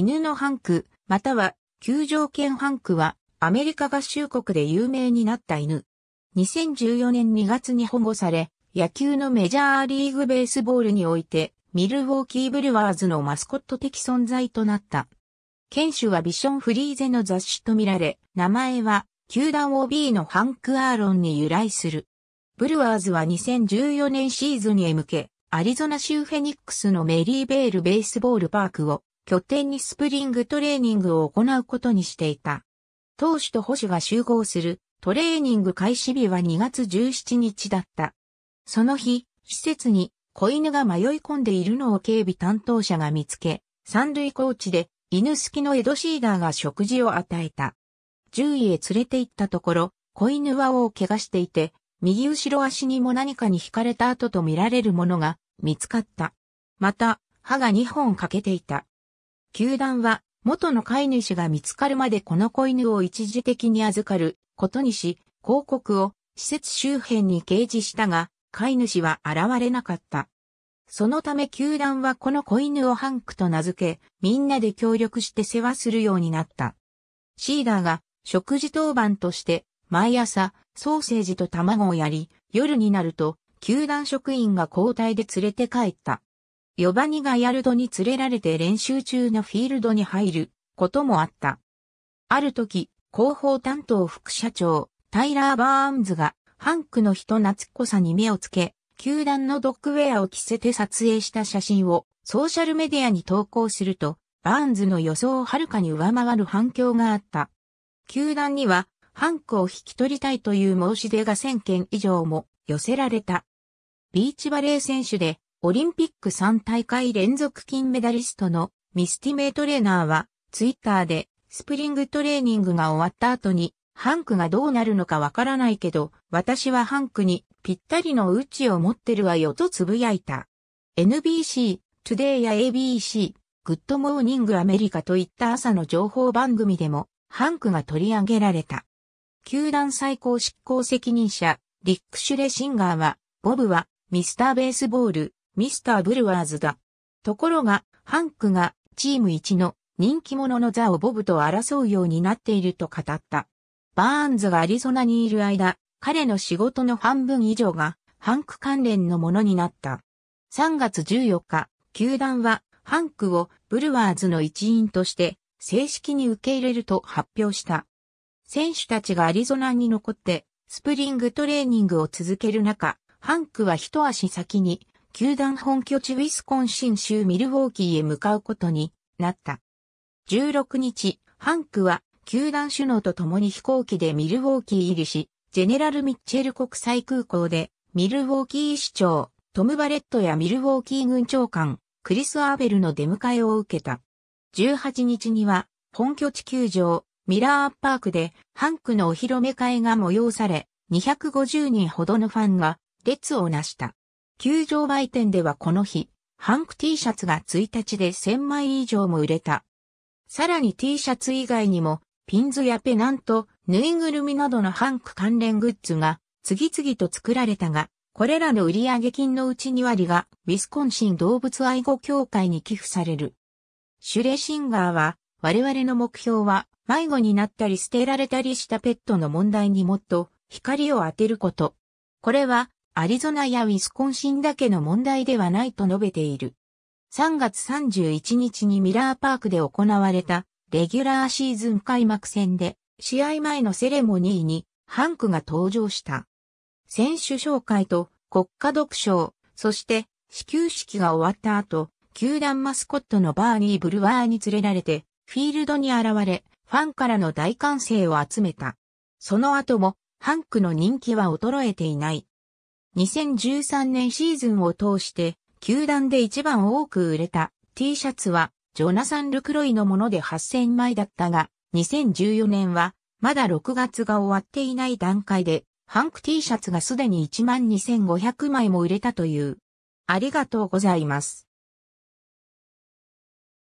犬のハンク、または、球場犬ハンクは、アメリカ合衆国で有名になった犬。2014年2月に保護され、野球のメジャーリーグベースボールにおいて、ミルウォーキーブルワーズのマスコット的存在となった。犬種はビションフリーゼの雑誌とみられ、名前は、球団 OB のハンク・アーロンに由来する。ブルワーズは2014年シーズンへ向け、アリゾナ州フェニックスのメリーベールベースボールパークを拠点にスプリングトレーニングを行うことにしていた。投手と捕手が集合するトレーニング開始日は2月17日だった。その日、施設に子犬が迷い込んでいるのを警備担当者が見つけ、三塁コーチで犬好きのエドシーダーが食事を与えた。獣医へ連れて行ったところ、子犬はを怪我していて、右後ろ足にも何かに惹かれた後と見られるものが見つかった。また、歯が2本欠けていた。球団は、元の飼い主が見つかるまでこの子犬を一時的に預かることにし、広告を施設周辺に掲示したが、飼い主は現れなかった。そのため球団はこの子犬をハンクと名付け、みんなで協力して世話するようになった。シーダーが食事当番として毎朝ソーセージと卵をやり、夜になると球団職員が交代で連れて帰った。ヨバニがヤルドに連れられて練習中のフィールドに入ることもあった。ある時、広報担当副社長、タイラー・バーンズが、ハンクの人懐っこさに目をつけ、球団のドッグウェアを着せて撮影した写真をソーシャルメディアに投稿すると、バーンズの予想をはるかに上回る反響があった。球団には、ハンクを引き取りたいという申し出が1000件以上も寄せられた。ビーチバレー選手でオリンピック3大会連続金メダリストのミスティメイトレーナーは、ツイッターで、スプリングトレーニングが終わった後に、ハンクがどうなるのかわからないけど、私はハンクにぴったりのうちを持ってるわよとつぶやいた。NBC、Today や ABC、グッドモーニングアメリカといった朝の情報番組でも、ハンクが取り上げられた。球団最高執行責任者、リック・シュレシンガーは、ボブは、ミスター・ベースボール、ミスター・ブルワーズだ。ところが、ハンクがチーム1の人気者の座をボブと争うようになっていると語った。バーンズがアリゾナにいる間、彼の仕事の半分以上がハンク関連のものになった。3月14日、球団はハンクをブルワーズの一員として正式に受け入れると発表した。選手たちがアリゾナに残ってスプリングトレーニングを続ける中、ハンクは一足先に球団本拠地ウィスコンシン州ミルウォーキーへ向かうことになった。16日、ハンクは球団首脳と共に飛行機でミルウォーキー入りし、ジェネラル・ミッチェル国際空港で、ミルウォーキー市長、トム・バレットやミルウォーキー軍長官、クリス・アーベルの出迎えを受けた。18日には、本拠地球場、ミラーパークで、ハンクのお披露目会が催され、250人ほどのファンが列をなした。球場売店ではこの日、ハンク T シャツが1日で1000枚以上も売れた。さらに T シャツ以外にも、ピンズやペナント、ぬいぐるみなどのハンク関連グッズが次々と作られたが、これらの売上金のうち2割がウィスコンシン動物愛護協会に寄付される。シュレシンガーは、我々の目標は迷子になったり捨てられたりしたペットの問題にもっと光を当てること。これはアリゾナやウィスコンシンだけの問題ではないと述べている。3月31日にミラーパークで行われたレギュラーシーズン開幕戦で試合前のセレモニーにハンクが登場した。選手紹介と国家読書、そして始球式が終わった後、球団マスコットのバーニー・ブルワーに連れられてフィールドに現れ、ファンからの大歓声を集めた。その後もハンクの人気は衰えていない。2013年シーズンを通して、球団で一番多く売れた T シャツは、ジョナサン・ルクロイのもので8000枚だったが、2014年は、まだ6月が終わっていない段階で、ハンク T シャツがすでに12,500枚も売れたという。ありがとうございます。